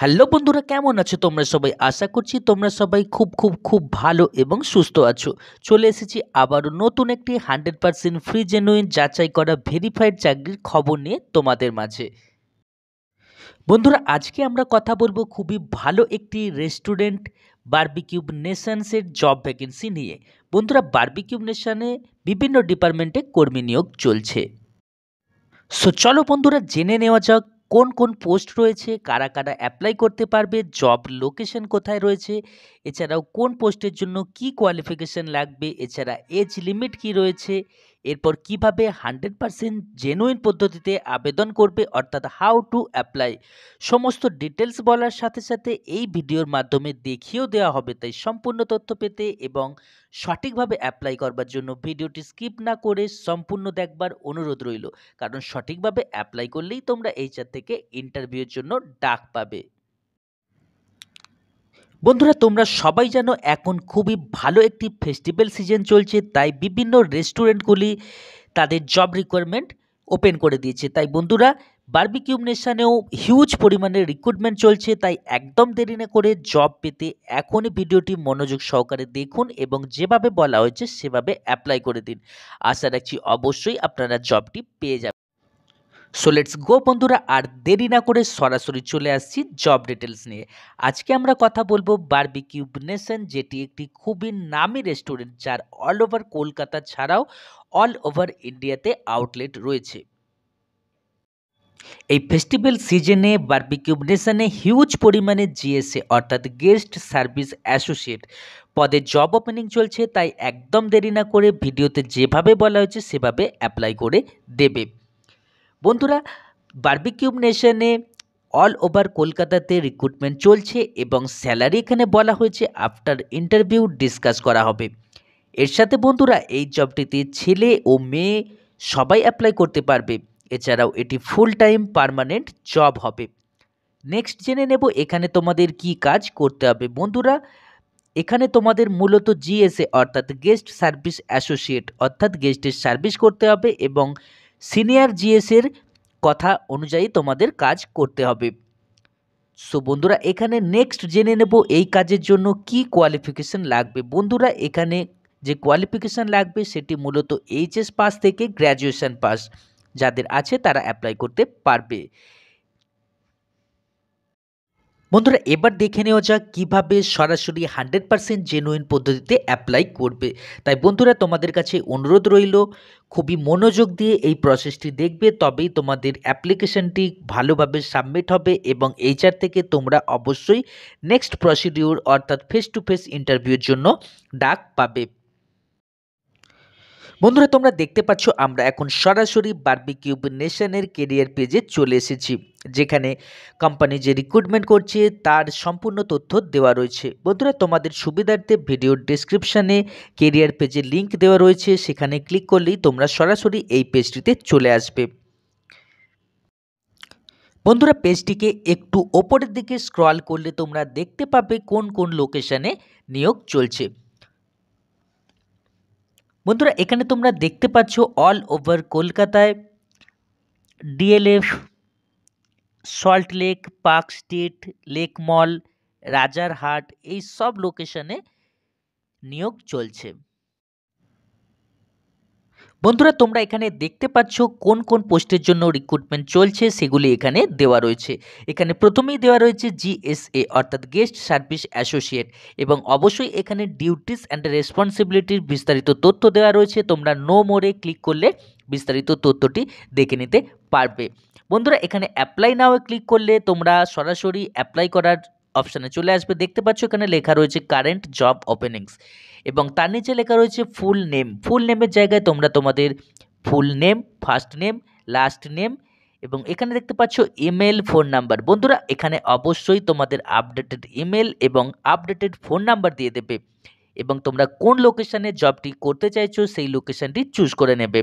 hello বন্ধুরা কেমন আছো তোমরা সবাই আশা করছি তোমরা সবাই খুব খুব খুব ভালো এবং সুস্থ আছো চলে এসেছি আবারও নতুন একটি হান্ড্রেড পারসেন্ট ফ্রি জেনুইন যাচাই করা ভেরিফাইড চাকরির খবর নিয়ে তোমাদের মাঝে বন্ধুরা আজকে আমরা কথা বলবো খুবই ভালো একটি রেস্টুরেন্ট বার্বিকিউব নেশনসের জব ভ্যাকেন্সি নিয়ে বন্ধুরা বার্বিকিউব নেশনে বিভিন্ন ডিপার্টমেন্টে কর্মী নিয়োগ চলছে সো চলো বন্ধুরা জেনে নেওয়া যাক কোন কোন পোস্ট রয়েছে কারা কারা অ্যাপ্লাই করতে পারবে জব লোকেশন কোথায় রয়েছে এছাড়াও কোন পোস্টের জন্য কি কোয়ালিফিকেশান লাগবে এছাড়া এজ লিমিট কি রয়েছে এরপর কিভাবে হান্ড্রেড পার্সেন্ট জেনুইন পদ্ধতিতে আবেদন করবে অর্থাৎ হাউ টু অ্যাপ্লাই সমস্ত ডিটেলস বলার সাথে সাথে এই ভিডিওর মাধ্যমে দেখিয়েও দেওয়া হবে তাই সম্পূর্ণ তথ্য পেতে এবং সঠিকভাবে অ্যাপ্লাই করবার জন্য ভিডিওটি স্কিপ না করে সম্পূর্ণ দেখবার অনুরোধ রইল কারণ সঠিকভাবে অ্যাপ্লাই করলেই তোমরা এইচআর থেকে ইন্টারভিউয়ের জন্য ডাক পাবে বন্ধুরা তোমরা সবাই জানো এখন খুবই ভালো একটি ফেস্টিভ্যাল সিজন চলছে তাই বিভিন্ন রেস্টুরেন্টগুলি তাদের জব রিকোয়ারমেন্ট ওপেন করে দিয়েছে তাই বন্ধুরা বার্বিকিউ নেশানেও হিউজ পরিমাণে রিক্রুটমেন্ট চলছে তাই একদম দেরি না করে জব পেতে এখনই ভিডিওটি মনোযোগ সহকারে দেখুন এবং যেভাবে বলা হয়েছে সেভাবে অ্যাপ্লাই করে দিন আশা রাখছি অবশ্যই আপনারা জবটি পেয়ে যাবেন সো লেটস গো বন্ধুরা আর দেরি না করে সরাসরি চলে আসছি জব ডিটেলস নিয়ে আজকে আমরা কথা বলবো কিউব নেশন যেটি একটি খুবই নামি রেস্টুরেন্ট যার অল ওভার কলকাতা ছাড়াও অল ওভার ইন্ডিয়াতে আউটলেট রয়েছে এই ফেস্টিভ্যাল সিজনে কিউব নেশনে হিউজ পরিমাণে জিএসএ অর্থাৎ গেস্ট সার্ভিস অ্যাসোসিয়েট পদে জব ওপেনিং চলছে তাই একদম দেরি না করে ভিডিওতে যেভাবে বলা হয়েছে সেভাবে অ্যাপ্লাই করে দেবে বন্ধুরা বার্বিকিউব নেশনে অল ওভার কলকাতাতে রিক্রুটমেন্ট চলছে এবং স্যালারি এখানে বলা হয়েছে আফটার ইন্টারভিউ ডিসকাস করা হবে এর সাথে বন্ধুরা এই জবটিতে ছেলে ও মেয়ে সবাই অ্যাপ্লাই করতে পারবে এছাড়াও এটি ফুল টাইম পারমানেন্ট জব হবে নেক্সট জেনে নেব এখানে তোমাদের কি কাজ করতে হবে বন্ধুরা এখানে তোমাদের মূলত জিএসএ অর্থাৎ গেস্ট সার্ভিস অ্যাসোসিয়েট অর্থাৎ গেস্টের সার্ভিস করতে হবে এবং সিনিয়র জিএসের কথা অনুযায়ী তোমাদের কাজ করতে হবে সো বন্ধুরা এখানে নেক্সট জেনে নেব এই কাজের জন্য কি কোয়ালিফিকেশান লাগবে বন্ধুরা এখানে যে কোয়ালিফিকেশান লাগবে সেটি মূলত এইচএস পাস থেকে গ্র্যাজুয়েশান পাস যাদের আছে তারা অ্যাপ্লাই করতে পারবে বন্ধুরা এবার দেখে নেওয়া যাক কীভাবে সরাসরি হান্ড্রেড পারসেন্ট জেনুইন পদ্ধতিতে অ্যাপ্লাই করবে তাই বন্ধুরা তোমাদের কাছে অনুরোধ রইল খুবই মনোযোগ দিয়ে এই প্রসেসটি দেখবে তবেই তোমাদের অ্যাপ্লিকেশনটি ভালোভাবে সাবমিট হবে এবং এইচআর থেকে তোমরা অবশ্যই নেক্সট প্রসিডিউর অর্থাৎ ফেস টু ফেস ইন্টারভিউর জন্য ডাক পাবে বন্ধুরা তোমরা দেখতে পাচ্ছ আমরা এখন সরাসরি বার্বিকিউব নেশনের কেরিয়ার পেজে চলে এসেছি যেখানে কোম্পানি যে রিক্রুটমেন্ট করছে তার সম্পূর্ণ তথ্য দেওয়া রয়েছে বন্ধুরা তোমাদের সুবিধার্থে ভিডিওর ডিসক্রিপশানে কেরিয়ার পেজে লিংক দেওয়া রয়েছে সেখানে ক্লিক করলেই তোমরা সরাসরি এই পেজটিতে চলে আসবে বন্ধুরা পেজটিকে একটু ওপরের দিকে স্ক্রল করলে তোমরা দেখতে পাবে কোন কোন লোকেশানে নিয়োগ চলছে বন্ধুরা এখানে তোমরা দেখতে পাচ্ছ অল ওভার কলকাতায় DLF Salt Lake Park Street Lake Mall Rajarhat এই সব লোকেশনে নিয়োগ চলছে বন্ধুরা তোমরা এখানে দেখতে পাচ্ছ কোন কোন পোস্টের জন্য রিক্রুটমেন্ট চলছে সেগুলি এখানে দেওয়া রয়েছে এখানে প্রথমেই দেওয়া রয়েছে জিএসএ অর্থাৎ গেস্ট সার্ভিস অ্যাসোসিয়েট এবং অবশ্যই এখানে ডিউটিস অ্যান্ড রেসপন্সিবিলিটির বিস্তারিত তথ্য দেওয়া রয়েছে তোমরা নো মোড়ে ক্লিক করলে বিস্তারিত তথ্যটি দেখে নিতে পারবে বন্ধুরা এখানে অ্যাপ্লাই নাও ক্লিক করলে তোমরা সরাসরি অ্যাপ্লাই করার অপশানে চলে আসবে দেখতে পাচ্ছ এখানে লেখা রয়েছে কারেন্ট জব ওপেনিংস এবং তার নিচে লেখা রয়েছে ফুল নেম ফুল নেমের জায়গায় তোমরা তোমাদের full name first name last name এবং এখানে দেখতে পাচ্ছ ইমেল ফোন নাম্বার বন্ধুরা এখানে অবশ্যই তোমাদের আপডেটেড ইমেল এবং আপডেটেড ফোন নাম্বার দিয়ে দেবে এবং তোমরা কোন লোকেশানে জবটি করতে চাইছো সেই লোকেশানটি চুজ করে নেবে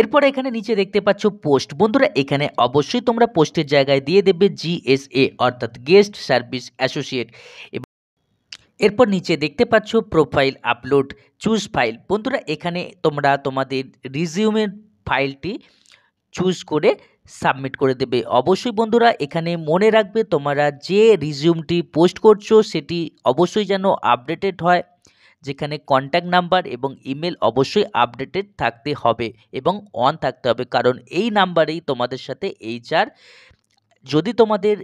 এরপর এখানে নিচে দেখতে পাচ্ছ পোস্ট বন্ধুরা এখানে অবশ্যই তোমরা পোস্টের জায়গায় দিয়ে দেবে জিএসএ অর্থাৎ গেস্ট সার্ভিস অ্যাসোসিয়েট এরপর নিচে দেখতে পাচ্ছ প্রোফাইল আপলোড চুজ ফাইল বন্ধুরা এখানে তোমরা তোমাদের রিজিউমের ফাইলটি চুজ করে সাবমিট করে দেবে অবশ্যই বন্ধুরা এখানে মনে রাখবে তোমরা যে রিজিউমটি পোস্ট করছো সেটি অবশ্যই যেন আপডেটেড হয় যেখানে কন্ট্যাক্ট নাম্বার এবং ইমেল অবশ্যই আপডেটেড থাকতে হবে এবং অন থাকতে হবে কারণ এই নাম্বারেই তোমাদের সাথে এইচআর যদি তোমাদের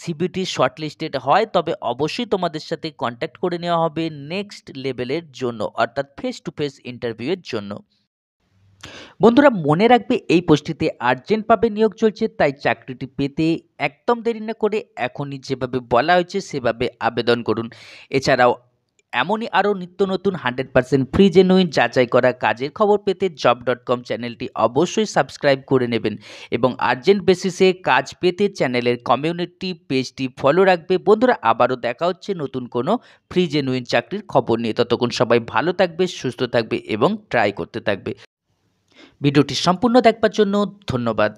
সিবিটি শর্টলিস্টেড হয় তবে অবশ্যই তোমাদের সাথে কন্ট্যাক্ট করে নেওয়া হবে নেক্সট লেভেলের জন্য অর্থাৎ ফেস টু ফেস ইন্টারভিউয়ের জন্য বন্ধুরা মনে রাখবে এই পোস্টটিতে আর্জেন্টভাবে নিয়োগ চলছে তাই চাকরিটি পেতে একদম দেরি না করে এখনই যেভাবে বলা হয়েছে সেভাবে আবেদন করুন এছাড়াও এমনই আরও নিত্য নতুন হান্ড্রেড পার্সেন্ট ফ্রি জেনুইন যাচাই করা কাজের খবর পেতে জব ডট কম চ্যানেলটি অবশ্যই সাবস্ক্রাইব করে নেবেন এবং আর্জেন্ট বেসিসে কাজ পেতে চ্যানেলের কমিউনিটি পেজটি ফলো রাখবে বন্ধুরা আবারও দেখা হচ্ছে নতুন কোনো ফ্রি জেনুইন চাকরির খবর নিয়ে ততক্ষণ সবাই ভালো থাকবে সুস্থ থাকবে এবং ট্রাই করতে থাকবে ভিডিওটি সম্পূর্ণ দেখবার জন্য ধন্যবাদ